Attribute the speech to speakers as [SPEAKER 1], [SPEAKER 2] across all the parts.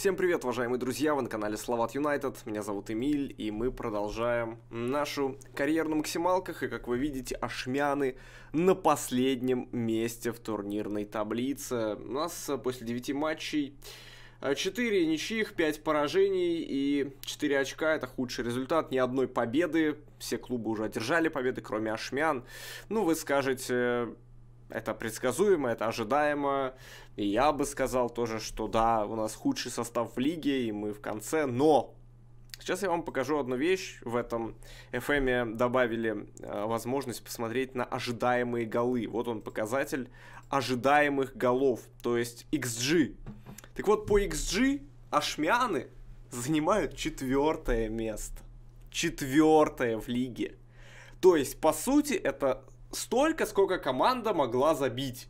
[SPEAKER 1] Всем привет, уважаемые друзья, вы на канале Словат Юнайтед, меня зовут Эмиль, и мы продолжаем нашу карьеру на максималках, и, как вы видите, Ашмяны на последнем месте в турнирной таблице. У нас э, после 9 матчей 4 э, ничьих, 5 поражений и 4 очка. Это худший результат. Ни одной победы. Все клубы уже одержали победы, кроме Ашмян. Ну, вы скажете, это предсказуемо, это ожидаемо. И я бы сказал тоже, что да, у нас худший состав в лиге, и мы в конце. Но Сейчас я вам покажу одну вещь. В этом FM добавили э, возможность посмотреть на ожидаемые голы. Вот он показатель ожидаемых голов, то есть XG. Так вот, по XG ашмяны занимают четвертое место. Четвертое в лиге. То есть, по сути, это столько, сколько команда могла забить.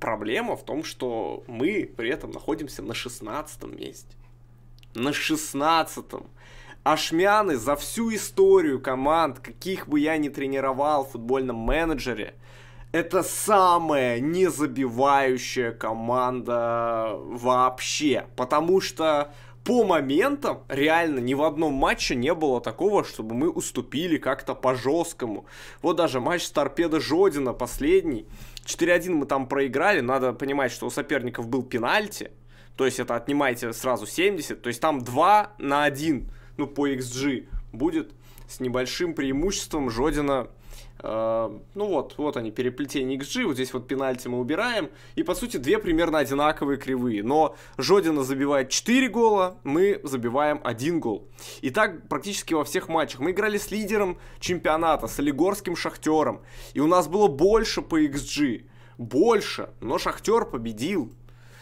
[SPEAKER 1] Проблема в том, что мы при этом находимся на 16 месте. На 16. -м. Ашмяны за всю историю команд, каких бы я ни тренировал в футбольном менеджере, это самая незабивающая команда вообще. Потому что по моментам реально ни в одном матче не было такого, чтобы мы уступили как-то по-жесткому. Вот даже матч с торпедо Жодина последний. 4-1 мы там проиграли. Надо понимать, что у соперников был пенальти. То есть это отнимаете сразу 70. То есть там 2 на 1, ну, по XG будет с небольшим преимуществом Жодина Э, ну вот, вот они, переплетение XG, вот здесь вот пенальти мы убираем. И, по сути, две примерно одинаковые кривые. Но Жодина забивает 4 гола, мы забиваем 1 гол. И так практически во всех матчах. Мы играли с лидером чемпионата, с Олигорским Шахтером. И у нас было больше по XG. Больше, но Шахтер победил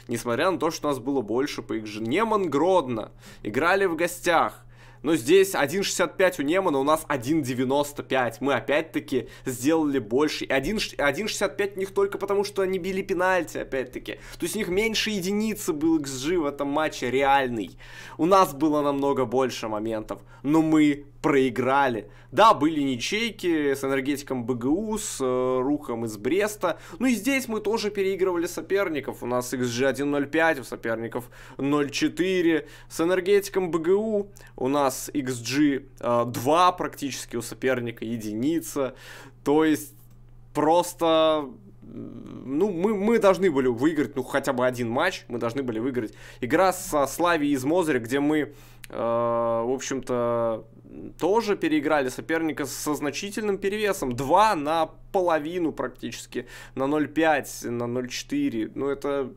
[SPEAKER 1] несмотря на то, что у нас было больше по их Не Неман играли в гостях. Но здесь 1.65 у Немана, у нас 1.95. Мы опять-таки сделали больше. 1.65 у них только потому, что они били пенальти, опять-таки. То есть у них меньше единицы был XG в этом матче реальный. У нас было намного больше моментов, но мы проиграли. Да, были ничейки с энергетиком БГУ, с э, Рухом из Бреста. Ну и здесь мы тоже переигрывали соперников. У нас XG 1.05, у соперников 0.4. С энергетиком БГУ у нас XG э, 2 практически, у соперника единица. То есть просто ну, мы, мы должны были выиграть, ну, хотя бы один матч, мы должны были выиграть. Игра со Славией из Мозыря, где мы, э, в общем-то, тоже переиграли соперника со значительным перевесом. два на половину практически, на 0,5, на 0,4. Ну, это,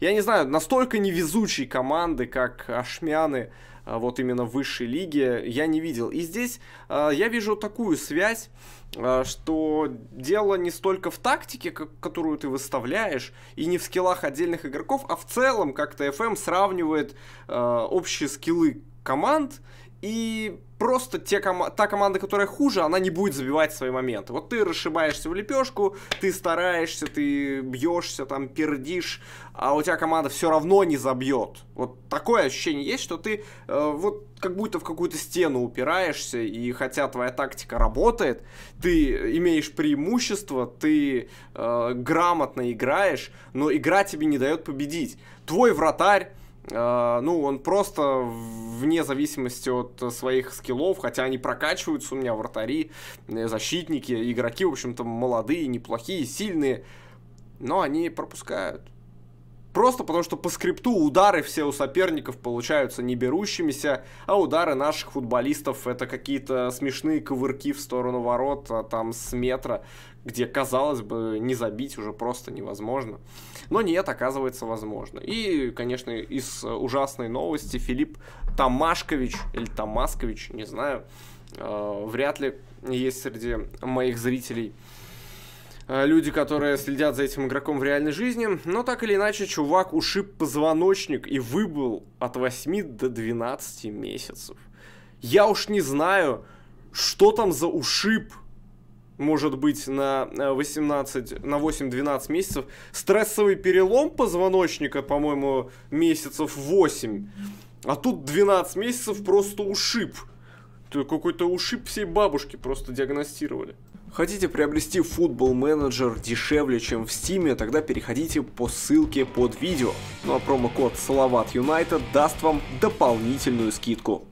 [SPEAKER 1] я не знаю, настолько невезучие команды, как Ашмяны, э, вот именно в высшей лиге, я не видел. И здесь э, я вижу такую связь, а, что дело не столько в тактике, которую ты выставляешь, и не в скиллах отдельных игроков, а в целом как-то FM сравнивает э, общие скиллы команд и просто те ком- та команда, которая хуже, она не будет забивать свои моменты. Вот ты расшибаешься в лепешку, ты стараешься, ты бьешься, там пердишь, а у тебя команда все равно не забьет. Вот такое ощущение есть, что ты э, вот как будто в какую-то стену упираешься, и хотя твоя тактика работает, ты имеешь преимущество, ты э, грамотно играешь, но игра тебе не дает победить. Твой вратарь Uh, ну, он просто вне зависимости от своих скиллов, хотя они прокачиваются у меня вратари, э, защитники, игроки, в общем-то, молодые, неплохие, сильные, но они пропускают. Просто потому что по скрипту удары все у соперников получаются не берущимися, а удары наших футболистов это какие-то смешные ковырки в сторону ворот, а там с метра, где, казалось бы, не забить уже просто невозможно. Но нет, оказывается, возможно. И, конечно, из ужасной новости Филипп Тамашкович, или Тамаскович, не знаю, э, вряд ли есть среди моих зрителей Э, люди, которые следят за этим игроком в реальной жизни. Но так или иначе, чувак ушиб позвоночник и выбыл от 8 до 12 месяцев. Я уж не знаю, что там за ушиб может быть на 18, э, на 8-12 месяцев. Стрессовый перелом позвоночника, по-моему, месяцев 8. А тут 12 месяцев просто ушиб. Какой-то ушиб всей бабушки просто диагностировали. Хотите приобрести Football Manager дешевле, чем в Steam, тогда переходите по ссылке под видео. Ну а промокод Салават Юнайтед даст вам дополнительную скидку.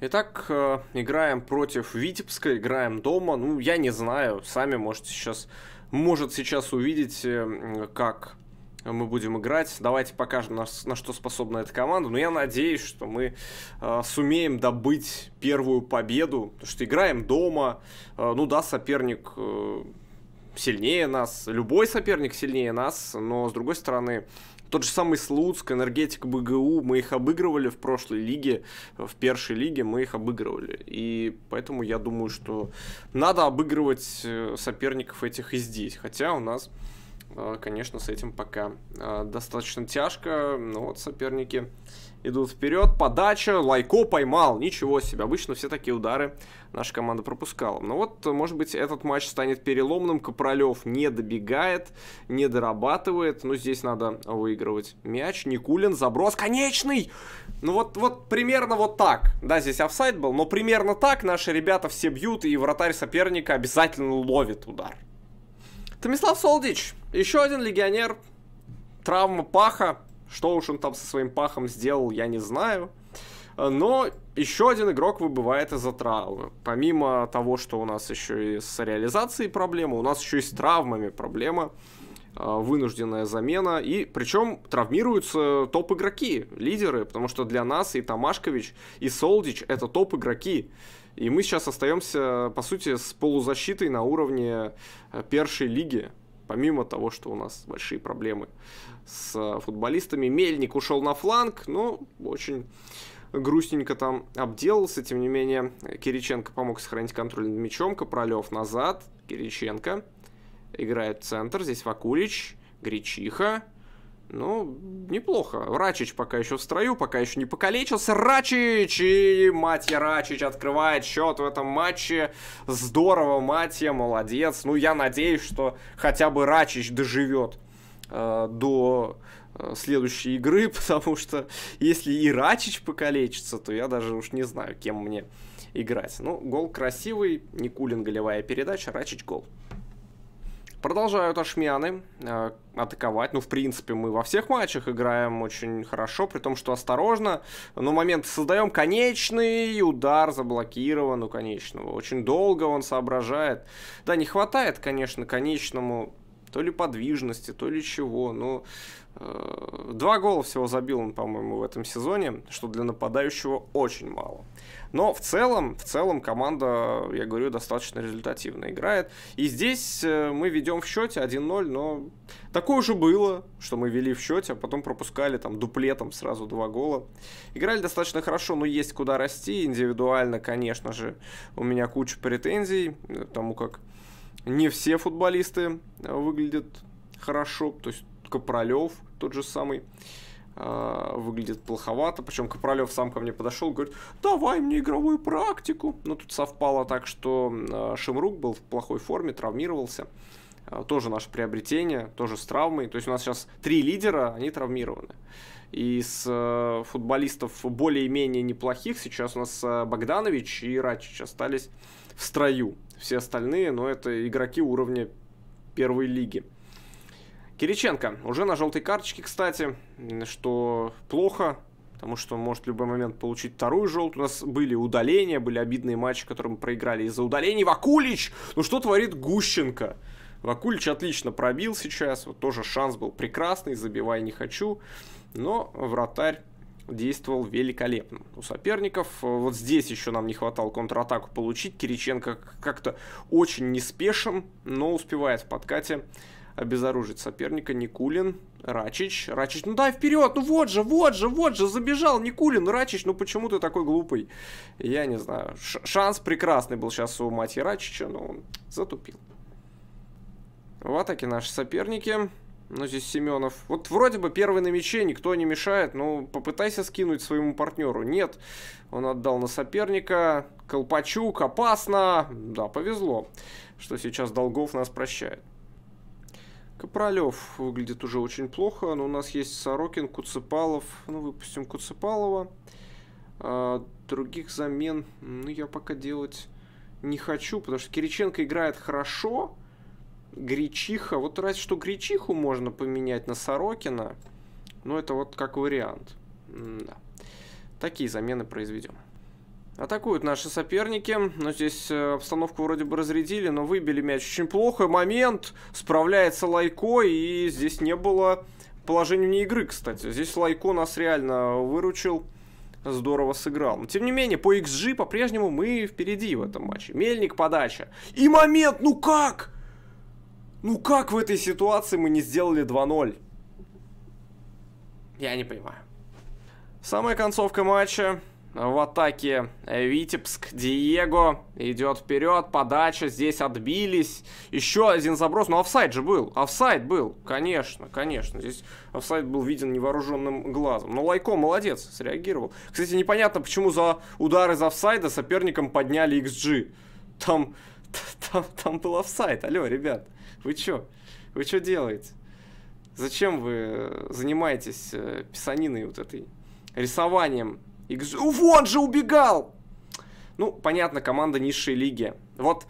[SPEAKER 1] Итак, э, играем против Витебска, играем дома. Ну, я не знаю, сами можете сейчас, может сейчас увидеть, э, как мы будем играть. Давайте покажем, на, на что способна эта команда. Но я надеюсь, что мы э, сумеем добыть первую победу, потому что играем дома. Э, ну да, соперник э, сильнее нас, любой соперник сильнее нас, но с другой стороны... Тот же самый Слуцк, Энергетик, БГУ, мы их обыгрывали в прошлой лиге, э, в первой лиге мы их обыгрывали. И поэтому я думаю, что надо обыгрывать э, соперников этих и здесь. Хотя у нас а, конечно, с этим пока а, достаточно тяжко, но ну вот соперники идут вперед. Подача, Лайко поймал, ничего себе. Обычно все такие удары наша команда пропускала. Но ну вот, может быть, этот матч станет переломным. Капролев не добегает, не дорабатывает. Но здесь надо выигрывать мяч. Никулин, заброс, конечный! Ну вот, вот примерно вот так. Да, здесь офсайд был, но примерно так наши ребята все бьют, и вратарь соперника обязательно ловит удар. Томислав Солдич, еще один легионер, травма паха, что уж он там со своим пахом сделал, я не знаю. Но еще один игрок выбывает из-за травмы. Помимо того, что у нас еще и с реализацией проблема, у нас еще и с травмами проблема. А, вынужденная замена. И причем травмируются топ-игроки, лидеры. Потому что для нас и Тамашкович, и Солдич это топ-игроки. И мы сейчас остаемся, по сути, с полузащитой на уровне э, первой лиги, помимо того, что у нас большие проблемы с э, футболистами. Мельник ушел на фланг, но ну, очень грустненько там обделался. Тем не менее, Кириченко помог сохранить контроль над мячом. Капролев назад. Кириченко играет в центр. Здесь Вакулич, Гречиха. Ну, неплохо. Рачич пока еще в строю, пока еще не покалечился. Рачич! И Матья Рачич открывает счет в этом матче. Здорово, Матья, молодец. Ну, я надеюсь, что хотя бы Рачич доживет э, до э, следующей игры, потому что если и Рачич покалечится, то я даже уж не знаю, кем мне играть. Ну, гол красивый, Никулин голевая передача, Рачич гол. Продолжают ашмяны э, атаковать. Ну, в принципе, мы во всех матчах играем очень хорошо, при том, что осторожно. Но момент создаем конечный удар заблокирован у ну, конечного. Очень долго он соображает. Да, не хватает, конечно, конечному то ли подвижности, то ли чего. Но э, два гола всего забил он, по-моему, в этом сезоне, что для нападающего очень мало. Но в целом, в целом команда, я говорю, достаточно результативно играет. И здесь э, мы ведем в счете 1-0, но такое уже было, что мы вели в счете, а потом пропускали там дуплетом сразу два гола. Играли достаточно хорошо, но есть куда расти. Индивидуально, конечно же, у меня куча претензий, потому э, как не все футболисты э, выглядят хорошо. То есть Капролев тот же самый а, выглядит плоховато. Причем Капролев сам ко мне подошел, говорит, давай мне игровую практику. Но ну, тут совпало так, что а, Шимрук был в плохой форме, травмировался. А, тоже наше приобретение, тоже с травмой. То есть у нас сейчас три лидера, они травмированы. И с футболистов более-менее неплохих сейчас у нас Богданович и Рачич остались в строю. Все остальные, но ну, это игроки уровня первой лиги. Кириченко уже на желтой карточке, кстати, что плохо, потому что может в любой момент получить вторую желтую. У нас были удаления, были обидные матчи, которые мы проиграли из-за удалений. Вакулич! Ну что творит Гущенко? Вакулич отлично пробил сейчас, вот тоже шанс был прекрасный, забивай не хочу, но вратарь действовал великолепно у соперников. Э, вот здесь еще нам не хватало контратаку получить. Кириченко как-то очень неспешен, но успевает в подкате обезоружить соперника. Никулин, Рачич, Рачич, ну дай вперед, ну вот же, вот же, вот же, забежал Никулин, Рачич, ну почему ты такой глупый? Я не знаю, Ш шанс прекрасный был сейчас у матери Рачича, но он затупил. В атаке наши соперники, ну здесь Семенов. Вот вроде бы первый на мяче, никто не мешает, но попытайся скинуть своему партнеру. Нет, он отдал на соперника, Колпачук, опасно, да, повезло, что сейчас Долгов нас прощает. Капралев выглядит уже очень плохо, но у нас есть Сорокин, Куцепалов. Ну, выпустим Куцепалова. А, других замен, ну, я пока делать не хочу, потому что Кириченко играет хорошо. Гречиха. Вот разве что Гречиху можно поменять на Сорокина. Но это вот как вариант. Да. Такие замены произведем. Атакуют наши соперники. Но здесь э, обстановку вроде бы разрядили, но выбили мяч очень плохо. Момент. Справляется Лайко, и здесь не было положения вне игры, кстати. Здесь Лайко нас реально выручил здорово сыграл. Но, тем не менее, по XG по-прежнему мы впереди в этом матче. Мельник подача. И момент, ну как? Ну как в этой ситуации мы не сделали 2-0? Я не понимаю. Самая концовка матча в атаке э, Витебск, Диего идет вперед, подача, здесь отбились. Еще один заброс, но офсайд же был, офсайд был, конечно, конечно. Здесь офсайд был виден невооруженным глазом. Но Лайко молодец, среагировал. Кстати, непонятно, почему за удары из офсайда соперникам подняли XG. Там, там, там был офсайд, алло, ребят, вы что, вы что делаете? Зачем вы э, занимаетесь э, писаниной вот этой, рисованием и вон же убегал! Ну, понятно, команда низшей лиги. Вот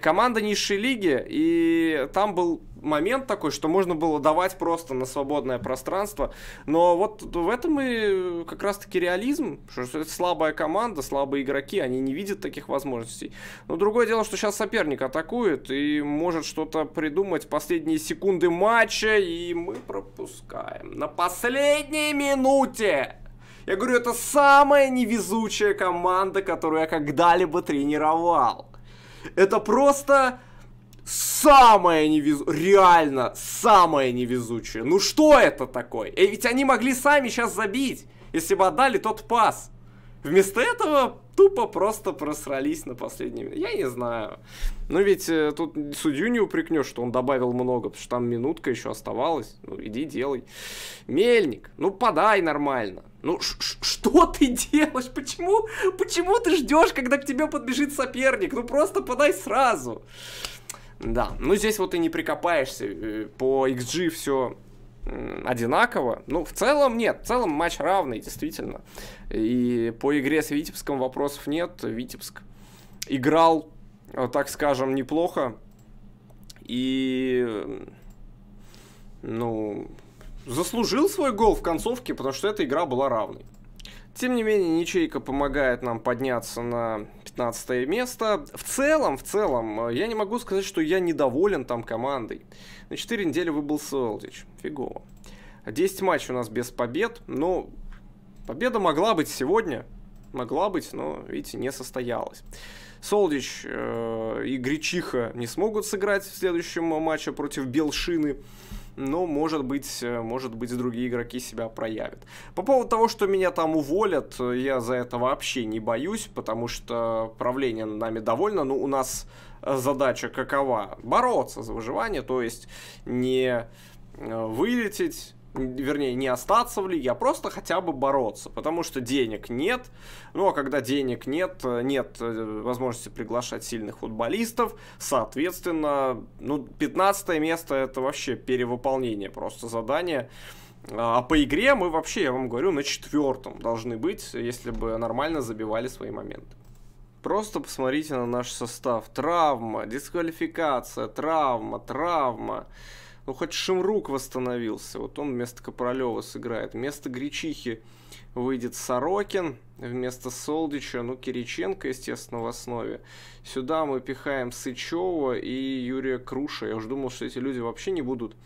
[SPEAKER 1] команда низшей лиги, и там был момент такой, что можно было давать просто на свободное пространство. Но вот в этом и как раз-таки реализм, что это слабая команда, слабые игроки, они не видят таких возможностей. Но другое дело, что сейчас соперник атакует и может что-то придумать в последние секунды матча, и мы пропускаем. На последней минуте! Я говорю, это самая невезучая команда, которую я когда-либо тренировал. Это просто самая невезучая, реально самая невезучая. Ну что это такое? И э, ведь они могли сами сейчас забить, если бы отдали тот пас. Вместо этого тупо просто просрались на последнем. Я не знаю. Ну ведь э, тут судью не упрекнешь, что он добавил много, потому что там минутка еще оставалась. Ну иди делай. Мельник, ну подай нормально. Ну, что ты делаешь? Почему? Почему ты ждешь, когда к тебе подбежит соперник? Ну, просто подай сразу. Да, ну здесь вот и не прикопаешься. Э, по XG все одинаково. Ну, в целом нет, в целом матч равный, действительно. И по игре с Витебском вопросов нет. Витебск играл, э, так скажем, неплохо. И, ну, заслужил свой гол в концовке, потому что эта игра была равной. Тем не менее, ничейка помогает нам подняться на 15 место. В целом, в целом, э, я не могу сказать, что я недоволен там командой. На 4 недели выбыл Солдич, Фигово. 10 матчей у нас без побед, но победа могла быть сегодня. Могла быть, но, видите, не состоялась. Солдич э, и Гречиха не смогут сыграть в следующем матче против Белшины но, ну, может быть, э, может быть, другие игроки себя проявят. По поводу того, что меня там уволят, я за это вообще не боюсь, потому что правление нами довольно, Но ну, у нас э, задача какова? Бороться за выживание, то есть не э, вылететь, вернее, не остаться в лиге, а просто хотя бы бороться, потому что денег нет, ну а когда денег нет, э, нет э, возможности приглашать сильных футболистов, соответственно, ну, 15 место это вообще перевыполнение просто задания, а, а по игре мы вообще, я вам говорю, на четвертом должны быть, если бы нормально забивали свои моменты. Просто посмотрите на наш состав. Травма, дисквалификация, травма, травма. Ну, хоть Шимрук восстановился, вот он вместо Капралева сыграет. Вместо Гречихи выйдет Сорокин, вместо Солдича, ну, Кириченко, естественно, в основе. Сюда мы пихаем Сычева и Юрия Круша. Я уже думал, что эти люди вообще не будут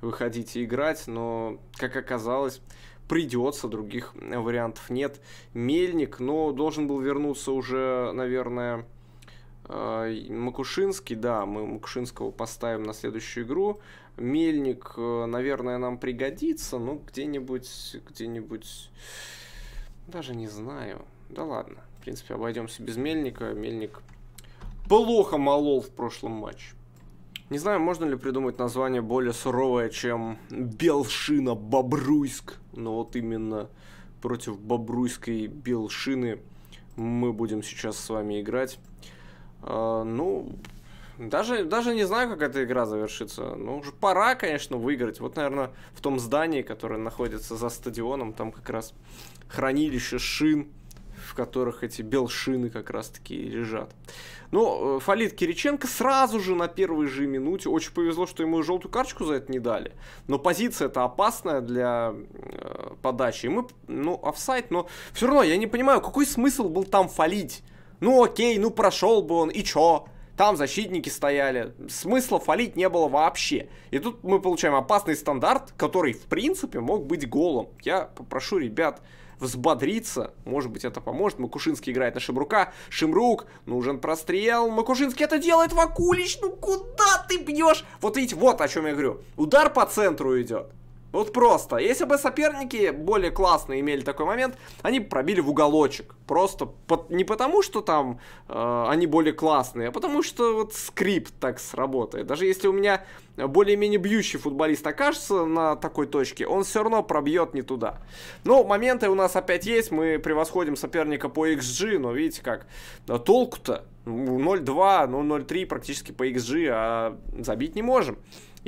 [SPEAKER 1] выходить и играть, но, как оказалось, придется, других вариантов нет. Мельник, но ну, должен был вернуться уже, наверное, Э, Макушинский, да, мы Макушинского поставим на следующую игру. Мельник, э, наверное, нам пригодится, ну, где-нибудь, где-нибудь, даже не знаю. Да ладно, в принципе, обойдемся без Мельника. Мельник плохо молол в прошлом матче. Не знаю, можно ли придумать название более суровое, чем Белшина Бобруйск. Но вот именно против Бобруйской Белшины мы будем сейчас с вами играть. А, ну, даже, даже не знаю, как эта игра завершится. Ну, уже пора, конечно, выиграть. Вот, наверное, в том здании, которое находится за стадионом, там как раз хранилище шин, в которых эти белшины как раз-таки лежат. Но ну, э, Фалит Кириченко сразу же на первой же минуте, очень повезло, что ему желтую карточку за это не дали, но позиция это опасная для э, подачи. И мы, ну, офсайт, но все равно я не понимаю, какой смысл был там фалить? Ну окей, ну прошел бы он, и чё? Там защитники стояли, смысла фалить не было вообще. И тут мы получаем опасный стандарт, который, в принципе, мог быть голом. Я попрошу ребят взбодриться, может быть, это поможет. Макушинский играет на Шимрука, Шимрук, нужен прострел, Макушинский это делает, Вакулич, ну куда ты бьешь? Вот видите, вот о чем я говорю, удар по центру идет. Вот просто. Если бы соперники более классно имели такой момент, они пробили в уголочек. Просто по не потому, что там э, они более классные, а потому что вот скрипт так сработает. Даже если у меня более-менее бьющий футболист окажется на такой точке, он все равно пробьет не туда. Но моменты у нас опять есть, мы превосходим соперника по XG, но видите как, да, толку-то 0-2, ну 0-3 ну, практически по XG, а забить не можем.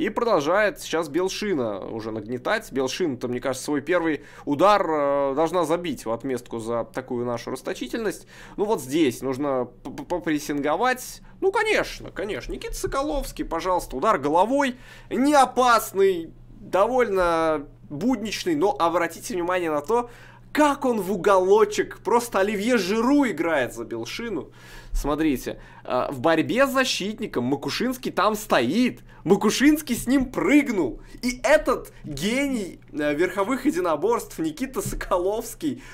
[SPEAKER 1] И продолжает сейчас Белшина уже нагнетать. белшина там мне кажется, свой первый удар э, должна забить в отместку за такую нашу расточительность. Ну вот здесь нужно попрессинговать. Ну, конечно, конечно. Никита Соколовский, пожалуйста, удар головой. Не опасный, довольно будничный, но обратите внимание на то, как он в уголочек, просто Оливье Жиру играет за Белшину. Смотрите, э, в борьбе с защитником Макушинский там стоит, Макушинский с ним прыгнул. И этот гений э, верховых единоборств Никита Соколовский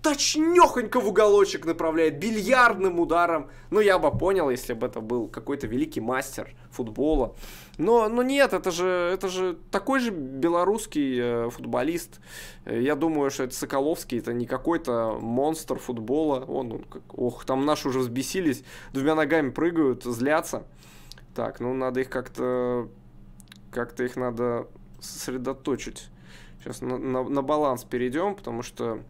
[SPEAKER 1] точнёхонько в уголочек направляет, бильярдным ударом. Ну, я бы понял, если бы это был какой-то великий мастер футбола. Но, но нет, это же, это же такой же белорусский э, футболист. Э, я думаю, что это Соколовский, это не какой-то монстр футбола. Он, он как, ох, там наши уже взбесились, двумя ногами прыгают, злятся. Так, ну надо их как-то, как-то их надо сосредоточить. Сейчас на, на, на баланс перейдем, потому что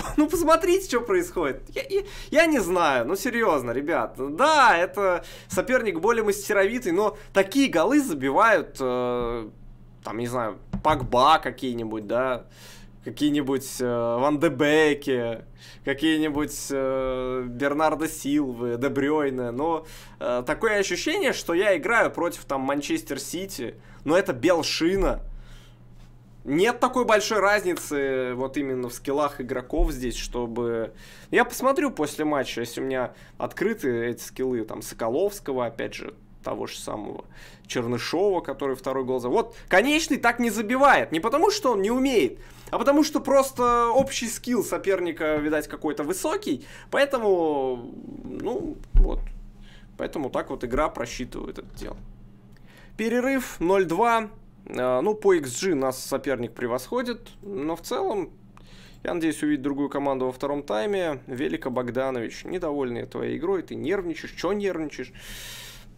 [SPEAKER 1] Ну посмотрите, что происходит. Я, я, я не знаю, ну серьезно, ребят. Да, это соперник более мастеровитый, но такие голы забивают, э, там, не знаю, Пакба какие-нибудь, да, какие-нибудь э, Ван де какие-нибудь э, Бернардо Силвы, Дебрёйна, но э, такое ощущение, что я играю против там Манчестер Сити, но это белшина, нет такой большой разницы э, вот именно в скиллах игроков здесь, чтобы... Я посмотрю после матча, если у меня открыты эти скиллы, там, Соколовского, опять же, того же самого Чернышова, который второй гол за... Вот, конечный так не забивает. Не потому, что он не умеет, а потому, что просто общий скилл соперника, видать, какой-то высокий. Поэтому, ну, вот. Поэтому так вот игра просчитывает это дело. Перерыв 0-2. А, ну, по XG нас соперник превосходит, но в целом я надеюсь увидеть другую команду во втором тайме. Велика Богданович, недовольный твоей игрой, ты нервничаешь. что нервничаешь?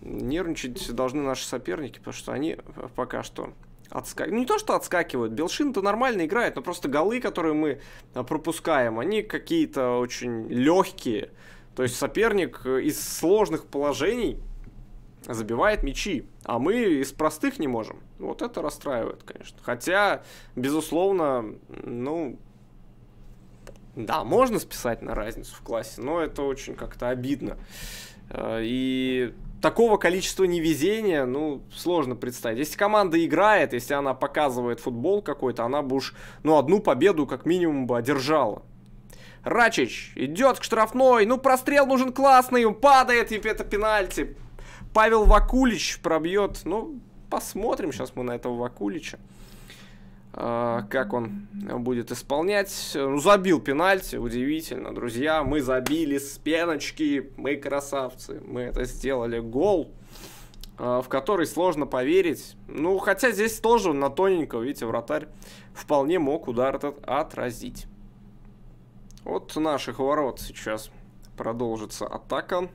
[SPEAKER 1] Нервничать должны наши соперники, потому что они пока что отскакивают. Ну, не то, что отскакивают. Белшин-то нормально играет, но просто голы, которые мы а, пропускаем, они какие-то очень легкие. То есть соперник э, из сложных положений забивает мячи, а мы из простых не можем. Вот это расстраивает, конечно. Хотя, безусловно, ну, да, можно списать на разницу в классе, но это очень как-то обидно. Э, и такого количества невезения, ну, сложно представить. Если команда играет, если она показывает футбол какой-то, она бы уж, ну, одну победу как минимум бы одержала. Рачич идет к штрафной, ну, прострел нужен классный, он падает, и это пенальти. Павел Вакулич пробьет, ну, посмотрим сейчас мы на этого Вакулича. А, как он будет исполнять. Ну, забил пенальти, удивительно, друзья. Мы забили с пеночки, мы красавцы, мы это сделали. Гол, а, в который сложно поверить. Ну, хотя здесь тоже на тоненького, видите, вратарь вполне мог удар этот отразить. Вот наших ворот сейчас продолжится атака.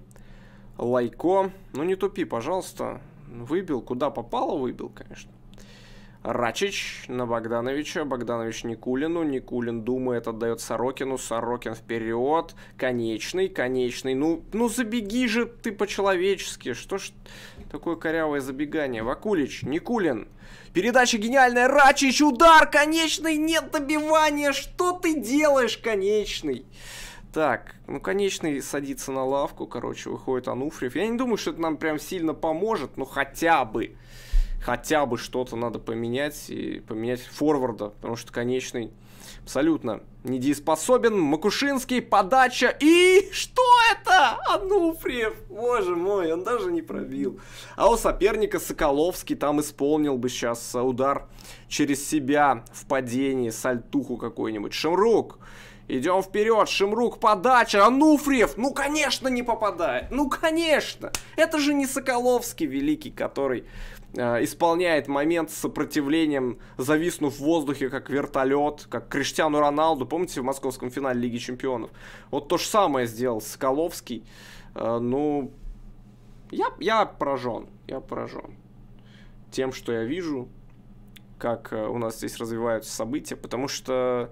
[SPEAKER 1] Лайко. Ну, не тупи, пожалуйста. Выбил, куда попало, выбил, конечно. Рачич на Богдановича, Богданович Никулину, Никулин думает, отдает Сорокину, Сорокин вперед, конечный, конечный, ну, ну забеги же ты по-человечески, что ж такое корявое забегание, Вакулич, Никулин, передача гениальная, Рачич, удар, конечный, нет добивания, что ты делаешь, конечный? Так, ну, конечный садится на лавку, короче, выходит Ануфриев. Я не думаю, что это нам прям сильно поможет, но хотя бы, хотя бы что-то надо поменять и поменять форварда, потому что конечный абсолютно недееспособен. Макушинский, подача и... Что это? Ануфриев! Боже мой, он даже не пробил. А у соперника Соколовский там исполнил бы сейчас удар через себя в падении, сальтуху какой-нибудь. Шамрук! Идем вперед, Шимрук подача, Ануфриев, ну конечно не попадает, ну конечно. Это же не Соколовский великий, который э, исполняет момент с сопротивлением, зависнув в воздухе, как вертолет, как Криштиану Роналду, помните, в московском финале Лиги Чемпионов. Вот то же самое сделал Соколовский, э, ну, я, я поражен, я поражен тем, что я вижу, как э, у нас здесь развиваются события, потому что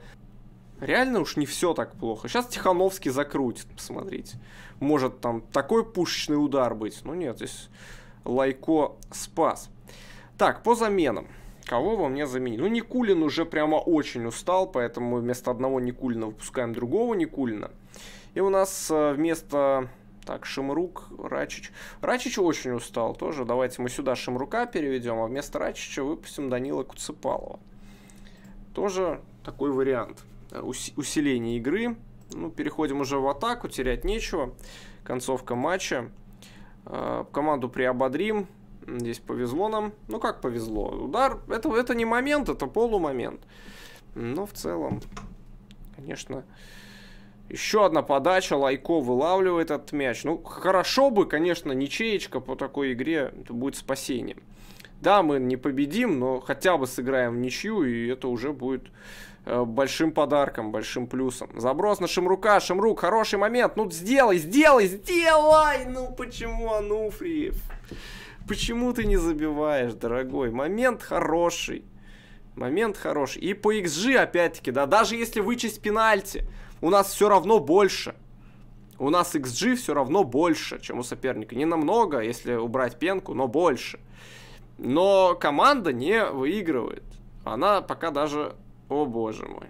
[SPEAKER 1] реально уж не все так плохо. Сейчас Тихановский закрутит, посмотрите. Может там такой пушечный удар быть. Ну нет, здесь Лайко спас. Так, по заменам. Кого во мне заменили? Ну, Никулин уже прямо очень устал, поэтому вместо одного Никулина выпускаем другого Никулина. И у нас э, вместо... Так, Шимрук, Рачич. Рачич очень устал тоже. Давайте мы сюда Шимрука переведем, а вместо Рачича выпустим Данила Куцепалова. Тоже такой вариант. Э, усиление игры. Ну, переходим уже в атаку, терять нечего. Концовка матча. Э, команду приободрим. Здесь повезло нам. Ну, как повезло? Удар, это, это не момент, это полумомент. Но в целом, конечно... Еще одна подача, Лайко вылавливает этот мяч. Ну, хорошо бы, конечно, ничеечка по такой игре, это будет спасением. Да, мы не победим, но хотя бы сыграем в ничью, и это уже будет Э, большим подарком, большим плюсом. Заброс на Шимрука. Шимрук, хороший момент. Ну, сделай, сделай, сделай! Ну, почему Ануфриев? Почему ты не забиваешь, дорогой? Момент хороший. Момент хороший. И по XG, опять-таки, да, даже если вычесть пенальти, у нас все равно больше. У нас XG все равно больше, чем у соперника. Не намного, если убрать пенку, но больше. Но команда не выигрывает. Она пока даже о боже мой.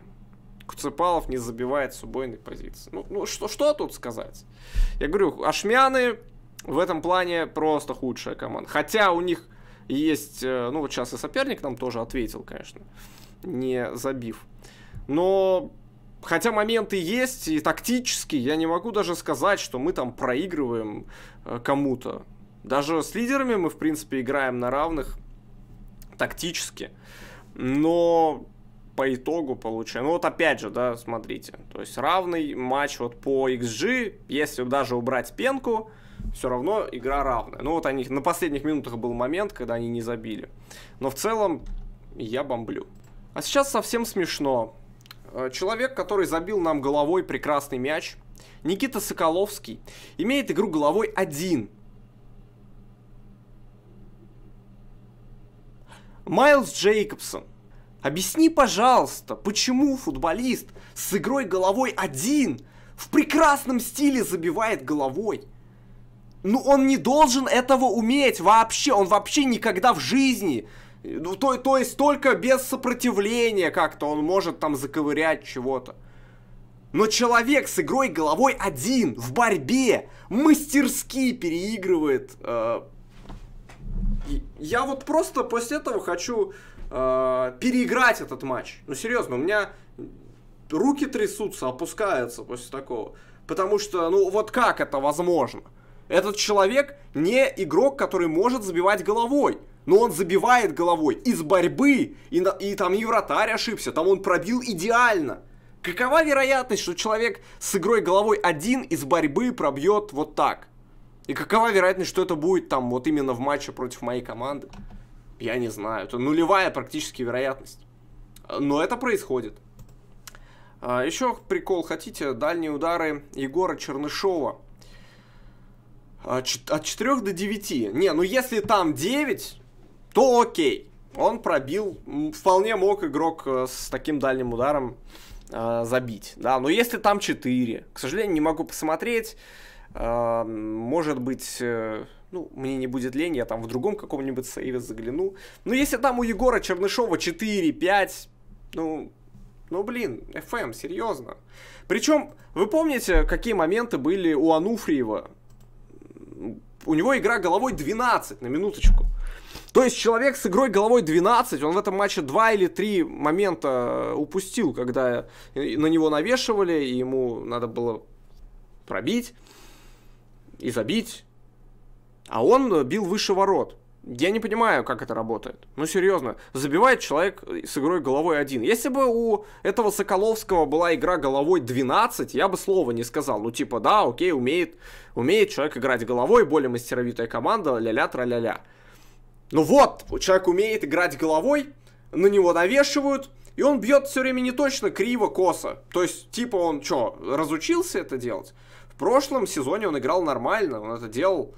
[SPEAKER 1] Куцепалов не забивает с убойной позиции. Ну, ну что, что тут сказать? Я говорю, Ашмяны в этом плане просто худшая команда. Хотя у них есть, э, ну вот сейчас и соперник нам тоже ответил, конечно, не забив. Но хотя моменты есть и тактически, я не могу даже сказать, что мы там проигрываем э, кому-то. Даже с лидерами мы, в принципе, играем на равных тактически. Но по итогу получаем. Ну вот опять же, да, смотрите. То есть равный матч вот по XG, если даже убрать пенку, все равно игра равная. Ну вот они, на последних минутах был момент, когда они не забили. Но в целом я бомблю. А сейчас совсем смешно. Э, человек, который забил нам головой прекрасный мяч, Никита Соколовский, имеет игру головой один. Майлз Джейкобсон Объясни, пожалуйста, почему футболист с игрой головой один в прекрасном стиле забивает головой? Ну, он не должен этого уметь вообще, он вообще никогда в жизни. Ну, то, то есть только без сопротивления как-то он может там заковырять чего-то. Но человек с игрой головой один в борьбе мастерски переигрывает э, я вот просто после этого хочу э, переиграть этот матч. Ну, серьезно, у меня руки трясутся, опускаются после такого. Потому что, ну, вот как это возможно? Этот человек не игрок, который может забивать головой. Но он забивает головой из борьбы, и, и там и вратарь ошибся, там он пробил идеально. Какова вероятность, что человек с игрой головой один из борьбы пробьет вот так? И какова вероятность, что это будет там вот именно в матче против моей команды? Я не знаю, это нулевая практически вероятность. Но это происходит. А, Еще прикол, хотите, дальние удары Егора Чернышова. А, от 4 до 9. Не, ну если там 9, то окей. Он пробил, вполне мог игрок э, с таким дальним ударом э, забить. Да, но если там 4, к сожалению, не могу посмотреть. А, может быть, э, ну, мне не будет лень, я там в другом каком-нибудь сейве загляну. Ну, если там у Егора Чернышова 4, 5, ну, ну, блин, FM, эм, серьезно. Причем, вы помните, какие моменты были у Ануфриева? У него игра головой 12, на минуточку. То есть человек с игрой головой 12, он в этом матче 2 или 3 момента э, упустил, когда э, на него навешивали, и ему надо было пробить и забить а он э, бил выше ворот. Я не понимаю, как это работает. Ну, серьезно. Забивает человек э, с игрой головой один. Если бы у этого Соколовского была игра головой 12, я бы слова не сказал. Ну, типа, да, окей, умеет, умеет человек играть головой, более мастеровитая команда, ля-ля, тра-ля-ля. Ну вот, человек умеет играть головой, на него навешивают, и он бьет все время не точно, криво, косо. То есть, типа, он что, разучился это делать? В прошлом сезоне он играл нормально, он это делал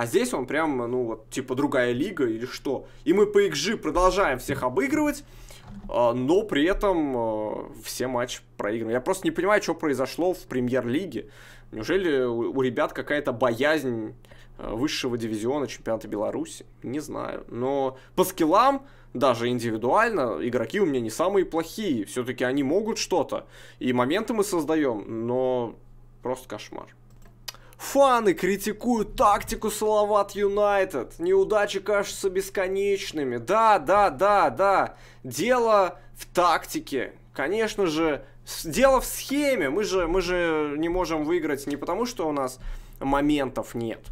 [SPEAKER 1] а здесь он прям, ну вот, типа другая лига или что. И мы по XG продолжаем всех обыгрывать, а, но при этом а, все матчи проигрываем. Я просто не понимаю, что произошло в премьер-лиге. Неужели у ребят какая-то боязнь а, высшего дивизиона чемпионата Беларуси? Не знаю. Но по скиллам даже индивидуально, игроки у меня не самые плохие. Все-таки они могут что-то. И моменты мы создаем, но просто кошмар. Фаны критикуют тактику Салават Юнайтед. Неудачи кажутся бесконечными. Да, да, да, да. Дело в тактике. Конечно же, дело в схеме. Мы же, мы же не можем выиграть не потому, что у нас моментов нет.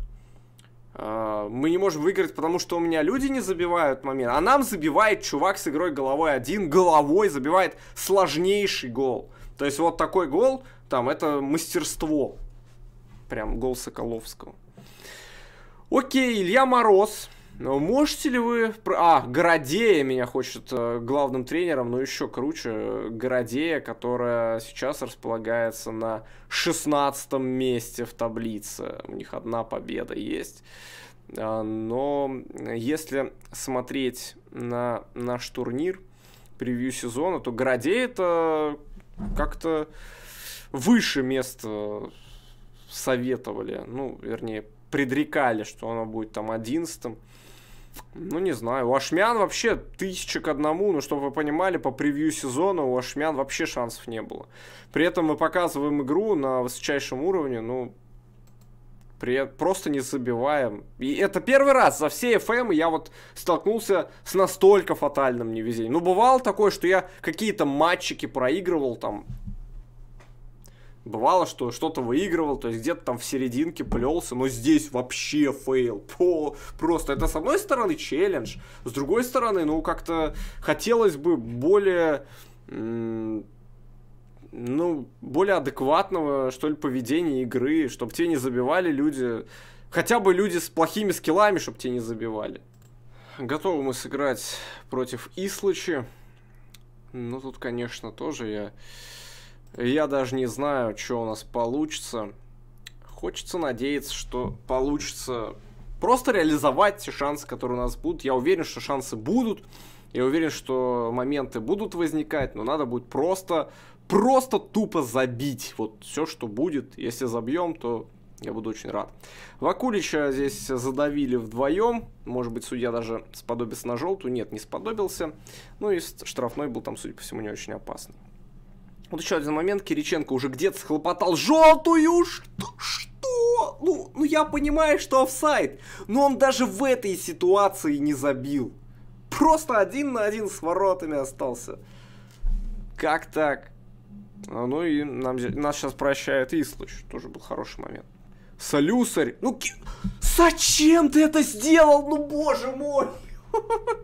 [SPEAKER 1] А, мы не можем выиграть, потому что у меня люди не забивают момент. А нам забивает чувак с игрой головой один, головой забивает сложнейший гол. То есть вот такой гол, там, это мастерство. Прям гол Соколовского. Окей, Илья Мороз. Ну, можете ли вы... А, Городея меня хочет э, главным тренером, но еще круче. Городея, которая сейчас располагается на 16 месте в таблице. У них одна победа есть. А, но если смотреть на наш турнир, превью сезона, то Городея это как-то выше места советовали, ну, вернее, предрекали, что оно будет там одиннадцатым. Ну, не знаю. У Ашмян вообще тысяча к одному. Ну, чтобы вы понимали, по превью сезона у Ашмян вообще шансов не было. При этом мы показываем игру на высочайшем уровне, ну, при... просто не забиваем. И это первый раз за все FM я вот столкнулся с настолько фатальным невезением. Ну, бывало такое, что я какие-то матчики проигрывал там Бывало, что что-то выигрывал, то есть где-то там в серединке плелся, но здесь вообще фейл. По, просто это с одной стороны челлендж, с другой стороны, ну как-то хотелось бы более, ну, более адекватного, что ли, поведения игры, чтобы тебе не забивали люди, хотя бы люди с плохими скиллами, чтобы тебе не забивали. Готовы мы сыграть против Ислычи. Ну, тут, конечно, тоже я я даже не знаю, что у нас получится. Хочется надеяться, что получится просто реализовать те шансы, которые у нас будут. Я уверен, что шансы будут. Я уверен, что моменты будут возникать, но надо будет просто, просто тупо забить. Вот все, что будет. Если забьем, то я буду очень рад. Вакулича здесь задавили вдвоем. Может быть, судья даже сподобился на желтую. Нет, не сподобился. Ну и штрафной был там, судя по всему, не очень опасный. Вот еще один момент, Кириченко уже где-то схлопотал желтую, что, что? Ну, ну я понимаю, что офсайд, но он даже в этой ситуации не забил. Просто один на один с воротами остался. Как так? А, ну и нам, нас сейчас прощает Ислыч, тоже был хороший момент. Солюсарь, ну ки... зачем ты это сделал, ну боже мой!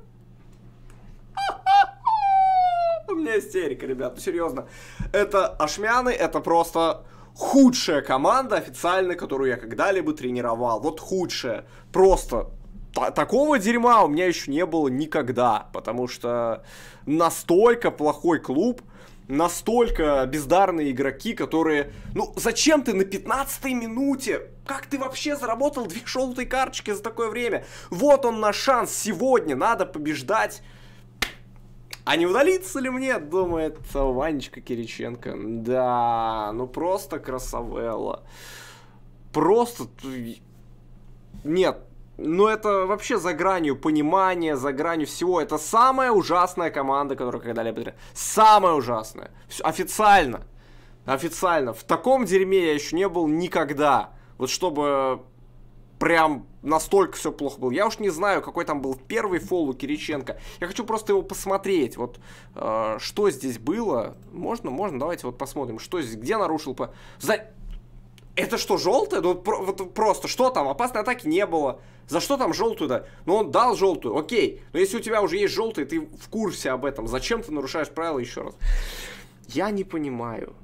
[SPEAKER 1] У меня истерика, ребят, ну серьезно. Это Ашмяны, это просто худшая команда официальная, которую я когда-либо тренировал. Вот худшая. Просто та такого дерьма у меня еще не было никогда, потому что настолько плохой клуб, настолько бездарные игроки, которые... Ну, зачем ты на 15 минуте? Как ты вообще заработал две желтые карточки за такое время? Вот он наш шанс сегодня, надо побеждать а не удалиться ли мне, думает Ванечка Кириченко. Да, ну просто красавелла. Просто... Нет, ну это вообще за гранью понимания, за гранью всего. Это самая ужасная команда, которую когда-либо... Самая ужасная. Все, официально. Официально. В таком дерьме я еще не был никогда. Вот чтобы прям настолько все плохо было. Я уж не знаю, какой там был первый фол у Кириченко. Я хочу просто его посмотреть. Вот э, что здесь было. Можно, можно, давайте вот посмотрим, что здесь, где нарушил по. За... Это что, желтое? Ну, про, вот просто, что там? Опасной атаки не было. За что там желтую-то? Ну, он дал желтую, окей. Но если у тебя уже есть желтый, ты в курсе об этом. Зачем ты нарушаешь правила еще раз? Я не понимаю.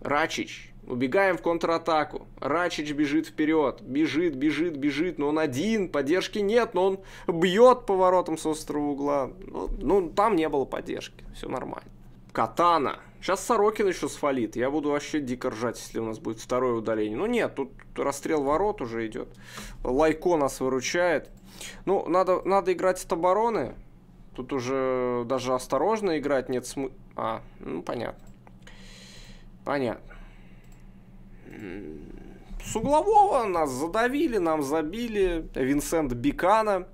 [SPEAKER 1] Рачич, Убегаем в контратаку. Рачич бежит вперед. Бежит, бежит, бежит. Но он один. Поддержки нет. Но он бьет поворотом с острого угла. Ну, ну там не было поддержки. Все нормально. Катана. Сейчас Сорокин еще сфалит. Я буду вообще дико ржать, если у нас будет второе удаление. Ну нет, тут расстрел ворот уже идет. Лайко нас выручает. Ну, надо, надо играть от обороны. Тут уже даже осторожно играть нет смысла. А, ну понятно. Понятно с углового нас задавили, нам забили. Винсент Бикана.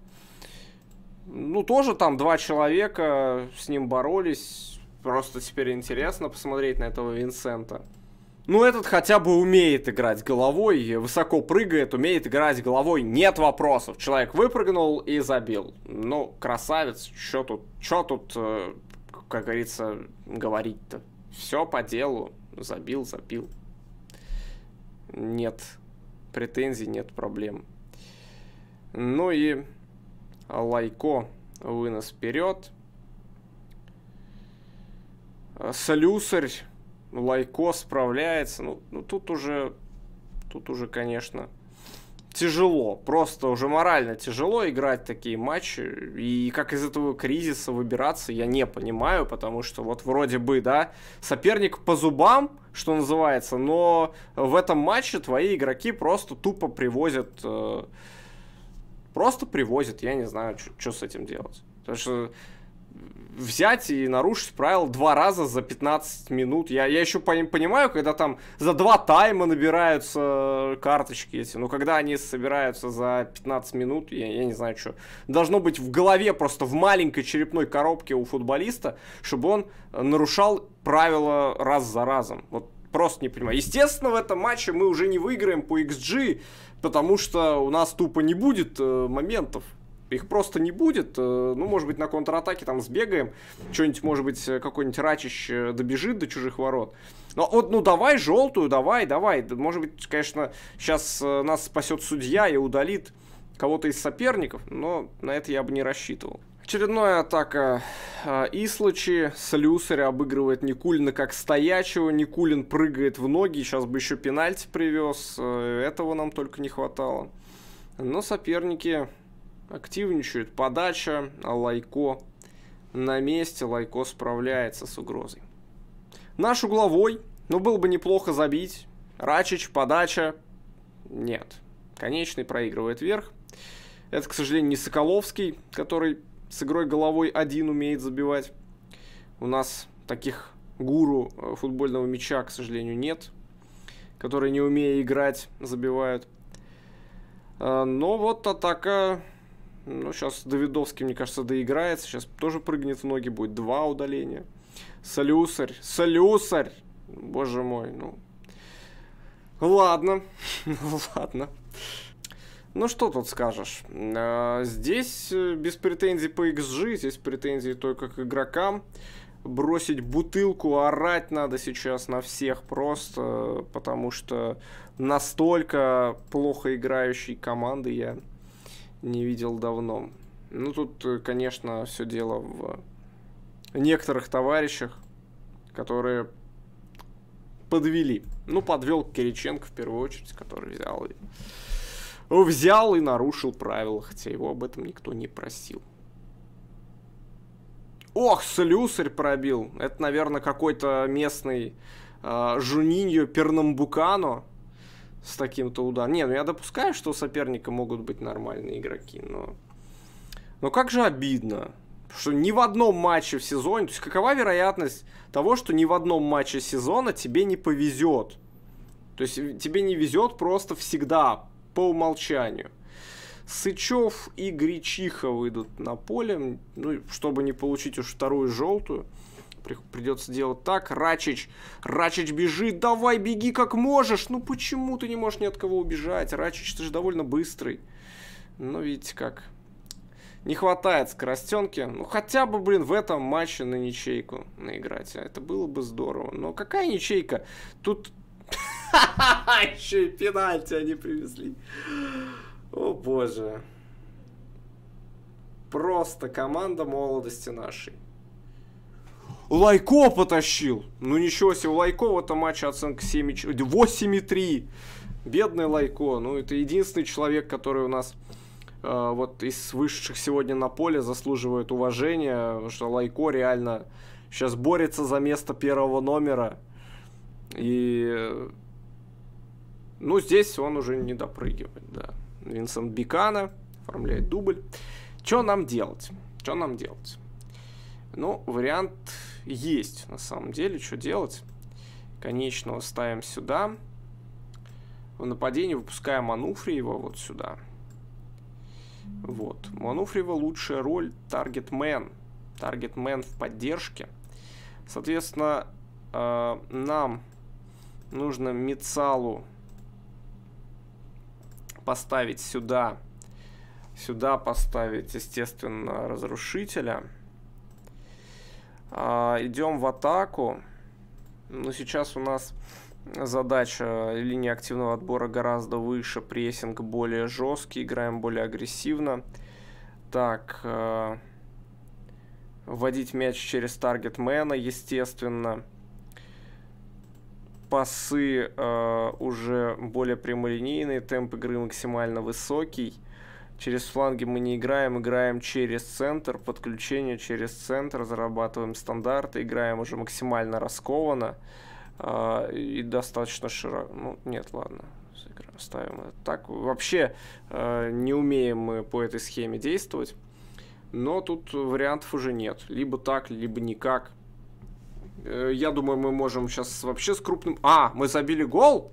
[SPEAKER 1] Ну, тоже там два человека с ним боролись. Просто теперь интересно посмотреть на этого Винсента. Ну, этот хотя бы умеет играть головой, высоко прыгает, умеет играть головой, нет вопросов. Человек выпрыгнул и забил. Ну, красавец, что тут, чё тут, э, как говорится, говорить-то? Все по делу, забил, забил нет претензий, нет проблем. Ну и Лайко вынос вперед. Солюсарь, Лайко справляется. Ну, ну тут уже, тут уже, конечно, тяжело. Просто уже морально тяжело играть такие матчи. И как из этого кризиса выбираться, я не понимаю, потому что вот вроде бы, да, соперник по зубам, что называется, но в этом матче твои игроки просто тупо привозят... Э, просто привозят, я не знаю, что с этим делать. Потому что взять и нарушить правила два раза за 15 минут. Я, я еще понимаю, когда там за два тайма набираются э, карточки эти, но когда они собираются за 15 минут, я, я не знаю, что. Должно быть в голове просто в маленькой черепной коробке у футболиста, чтобы он нарушал правила раз за разом. Вот просто не понимаю. Естественно, в этом матче мы уже не выиграем по XG, потому что у нас тупо не будет э, моментов. Их просто не будет. Э, ну, может быть, на контратаке там сбегаем. Что-нибудь, может быть, э, какой-нибудь рачищ э, добежит до чужих ворот. но вот, ну давай желтую, давай, давай. Может быть, конечно, сейчас нас спасет судья и удалит кого-то из соперников, но на это я бы не рассчитывал. Очередная атака э, Ислачи. Слюсарь обыгрывает Никулина как стоячего. Никулин прыгает в ноги. Сейчас бы еще пенальти привез. Этого нам только не хватало. Но соперники активничают. Подача, а Лайко на месте, Лайко справляется с угрозой. Наш угловой, ну было бы неплохо забить. Рачич, подача, нет. Конечный проигрывает вверх. Это, к сожалению, не Соколовский, который с игрой головой один умеет забивать. У нас таких гуру э, футбольного мяча, к сожалению, нет, которые, не умея играть, забивают. Э, но вот атака ну, сейчас Давидовский, мне кажется, доиграется. Сейчас тоже прыгнет в ноги, будет два удаления. Солюсарь, солюсарь! Боже мой, ну... Ладно, ладно. Ну что тут скажешь? А, здесь э, без претензий по XG, здесь претензии только к игрокам. Бросить бутылку, орать надо сейчас на всех просто, э, потому что настолько плохо играющей команды я не видел давно. Ну, тут, э, конечно, все дело в некоторых товарищах, которые подвели. Ну, подвел Кириченко в первую очередь, который взял и... Взял и нарушил правила, хотя его об этом никто не просил. Ох, слюсарь пробил. Это, наверное, какой-то местный э, Жуниньо Пернамбукано с таким-то ударом. Не, ну я допускаю, что у соперника могут быть нормальные игроки, но... Но как же обидно, что ни в одном матче в сезоне... То есть какова вероятность того, что ни в одном матче сезона тебе не повезет? То есть тебе не везет просто всегда, по умолчанию. Сычев и Гречиха выйдут на поле, ну, чтобы не получить уж вторую желтую придется делать так. Рачич, Рачич бежит, давай, беги как можешь. Ну почему ты не можешь ни от кого убежать? Рачич, ты же довольно быстрый. Но ну, видите как. Не хватает скоростенки. Ну, хотя бы, блин, в этом матче на ничейку наиграть. А это было бы здорово. Но какая ничейка? Тут... Еще и пенальти они привезли. О, боже. Просто команда молодости нашей. Лайко потащил. Ну ничего себе, у Лайко в этом матче оценка 7, 8,3. Бедный Лайко. Ну это единственный человек, который у нас э, вот из вышедших сегодня на поле заслуживает уважения. Потому что Лайко реально сейчас борется за место первого номера. И... Э, ну здесь он уже не допрыгивает, да. Винсент Бикана оформляет дубль. Что нам делать? Что нам делать? Ну, вариант есть на самом деле, что делать. Конечного ставим сюда. В нападении выпускаем Мануфриева вот сюда. Вот. Мануфриева лучшая роль таргетмен. Таргетмен в поддержке. Соответственно, э, нам нужно Мицалу поставить сюда. Сюда поставить, естественно, разрушителя. А, идем в атаку. Но ну, сейчас у нас задача линии активного отбора гораздо выше, прессинг более жесткий, играем более агрессивно. Так, э, вводить мяч через таргетмена, естественно. Пасы э, уже более прямолинейные, темп игры максимально высокий. Через фланги мы не играем, играем через центр, подключение через центр, зарабатываем стандарты, играем уже максимально раскованно э, и достаточно широко. Ну, нет, ладно, ставим это. так. Вообще э, не умеем мы по этой схеме действовать, но тут вариантов уже нет. Либо так, либо никак. Э, я думаю, мы можем сейчас вообще с крупным... А, мы забили гол?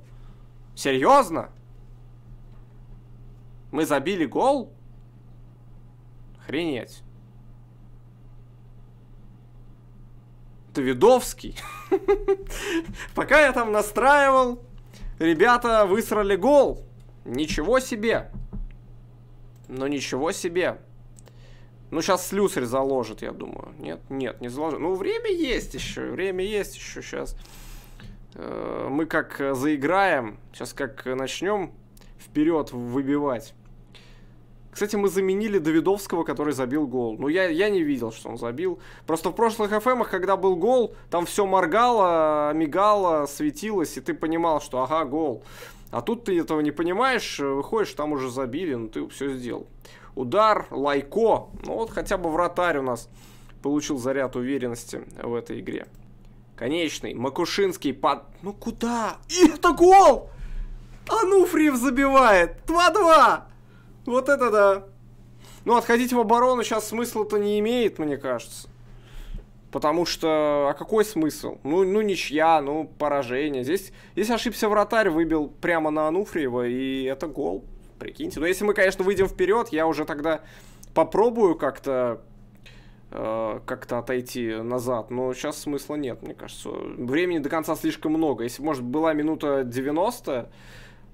[SPEAKER 1] Серьезно? Мы забили гол? Хренеть. Твидовский. Пока я там настраивал, ребята высрали гол. Ничего себе. Но ничего себе. Ну, сейчас слюсарь заложит, я думаю. Нет, нет, не заложит. Ну, время есть еще, время есть еще сейчас. Э, мы как э, заиграем, сейчас как э, начнем вперед выбивать. Кстати, мы заменили Давидовского, который забил гол. Но ну, я, я не видел, что он забил. Просто в прошлых fm эм, когда был гол, там все моргало, мигало, светилось, и ты понимал, что ага, гол. А тут ты этого не понимаешь, э, выходишь, там уже забили, ну ты все сделал. Удар, лайко. Ну вот хотя бы вратарь у нас получил заряд уверенности в этой игре. Конечный, Макушинский под... Ну куда? И это гол! Ануфриев забивает! 2-2! Вот это да! Ну, отходить в оборону сейчас смысла-то не имеет, мне кажется. Потому что, а какой смысл? Ну, ну ничья, ну поражение. Здесь, здесь ошибся вратарь, выбил прямо на Ануфриева, и это гол. Прикиньте. Но ну, если мы, конечно, выйдем вперед, я уже тогда попробую как-то э, как-то отойти назад. Но сейчас смысла нет, мне кажется. Времени до конца слишком много. Если, может, была минута 90,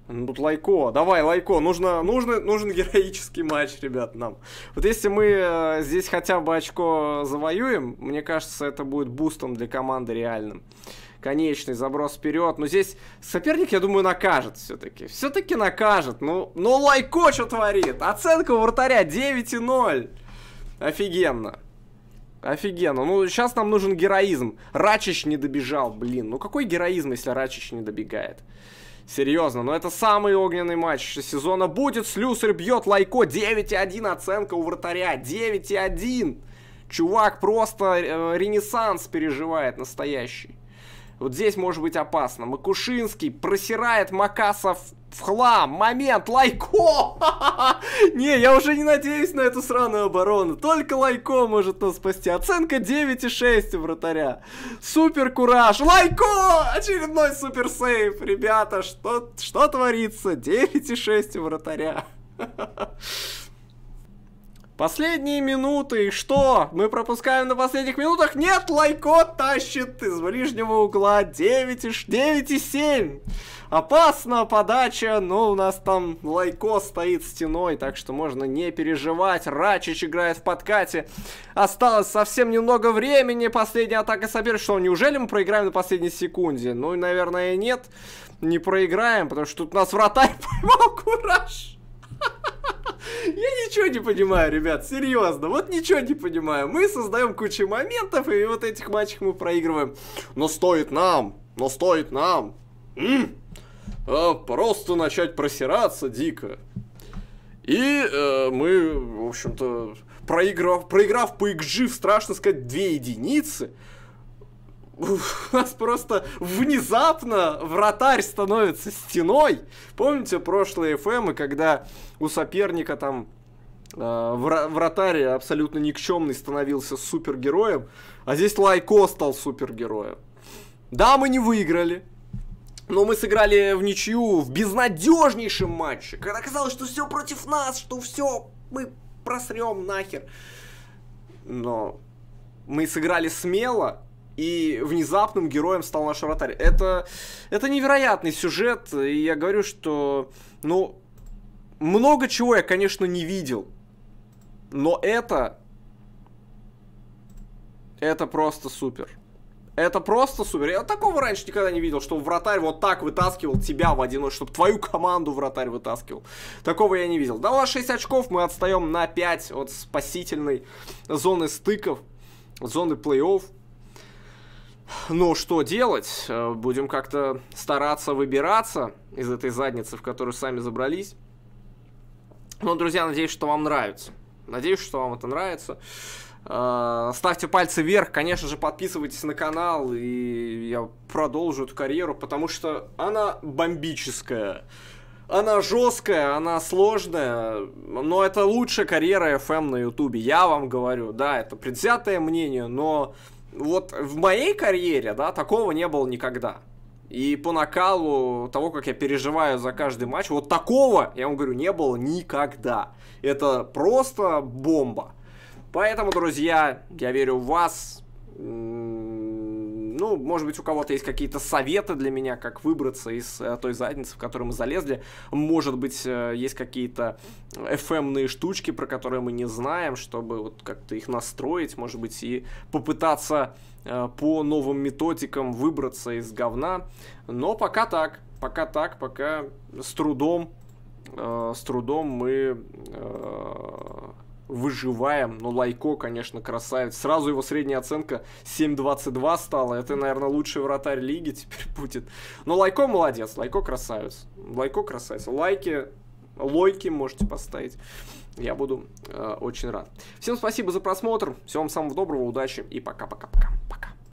[SPEAKER 1] ну, тут лайко, давай лайко, нужно, нужно, нужен героический матч, ребят, нам. Вот если мы э, здесь хотя бы очко завоюем, мне кажется, это будет бустом для команды реальным. Конечный заброс вперед, но здесь соперник, я думаю, накажет все-таки. Все-таки накажет, ну, но ну, лайко что творит? Оценка у вратаря 9,0. Офигенно. Офигенно. Ну, сейчас нам нужен героизм. Рачич не добежал, блин. Ну, какой героизм, если Рачич не добегает? Серьезно, но это самый огненный матч сезона будет. Слюсарь бьет Лайко. 9,1 оценка у вратаря. 9,1. Чувак просто э, ренессанс переживает настоящий. Вот здесь может быть опасно. Макушинский просирает Макасов в хлам. Момент, лайко! Не, я уже не надеюсь на эту сраную оборону. Только лайко может нас спасти. Оценка 9,6 у вратаря. Супер кураж. Лайко! Очередной супер сейф. Ребята, что, что творится? 9,6 у вратаря. Последние минуты, и что? Мы пропускаем на последних минутах? Нет, Лайко тащит из ближнего угла 9,7. Опасно, подача, но у нас там Лайко стоит стеной, так что можно не переживать. Рачич играет в подкате. Осталось совсем немного времени, последняя атака соперника. Что, неужели мы проиграем на последней секунде? Ну, наверное, нет. Не проиграем, потому что тут нас вратарь поймал кураж. Я ничего не понимаю, ребят, серьезно, вот ничего не понимаю. Мы создаем кучу моментов, и вот этих матчах мы проигрываем. Но стоит нам, но стоит нам м, а, просто начать просираться дико. И э, мы, в общем-то, проиграв, проиграв по XG, страшно сказать, две единицы, у нас просто внезапно вратарь становится стеной. Помните прошлые ФМы, эм, когда у соперника там э, вратарь абсолютно никчемный становился супергероем, а здесь Лайко стал супергероем. Да, мы не выиграли, но мы сыграли в ничью в безнадежнейшем матче. Когда казалось, что все против нас, что все, мы просрем нахер. Но мы сыграли смело, и внезапным героем стал наш вратарь. Это, это невероятный сюжет, и я говорю, что, ну, много чего я, конечно, не видел, но это, это просто супер. Это просто супер. Я такого раньше никогда не видел, что вратарь вот так вытаскивал тебя в один, чтобы твою команду вратарь вытаскивал. Такого я не видел. Да у нас 6 очков, мы отстаем на 5 от спасительной зоны стыков, зоны плей-офф. Ну, что делать? Э, будем как-то стараться выбираться из этой задницы, в которую сами забрались. Ну, друзья, надеюсь, что вам нравится. Надеюсь, что вам это нравится. Э, ставьте пальцы вверх, конечно же, подписывайтесь на канал, и я продолжу эту карьеру, потому что она бомбическая. Она жесткая, она сложная, но это лучшая карьера FM эм на Ютубе, я вам говорю. Да, это предвзятое мнение, но вот в моей карьере, да, такого не было никогда. И по накалу того, как я переживаю за каждый матч, вот такого, я вам говорю, не было никогда. Это просто бомба. Поэтому, друзья, я верю в вас. Ну, может быть, у кого-то есть какие-то советы для меня, как выбраться из э, той задницы, в которую мы залезли. Может быть, э, есть какие-то fm ные штучки, про которые мы не знаем, чтобы вот как-то их настроить, может быть, и попытаться э, по новым методикам выбраться из говна. Но пока так, пока так, пока с трудом, с трудом мы выживаем. Но ну, Лайко, конечно, красавец. Сразу его средняя оценка 7.22 стала. Это, наверное, лучший вратарь лиги теперь будет. Но Лайко молодец, Лайко красавец. Лайко красавец. Лайки, лойки можете поставить. Я буду э, очень рад. Всем спасибо за просмотр. всем самого доброго, удачи и пока-пока-пока. Пока. -пока, -пока, -пока.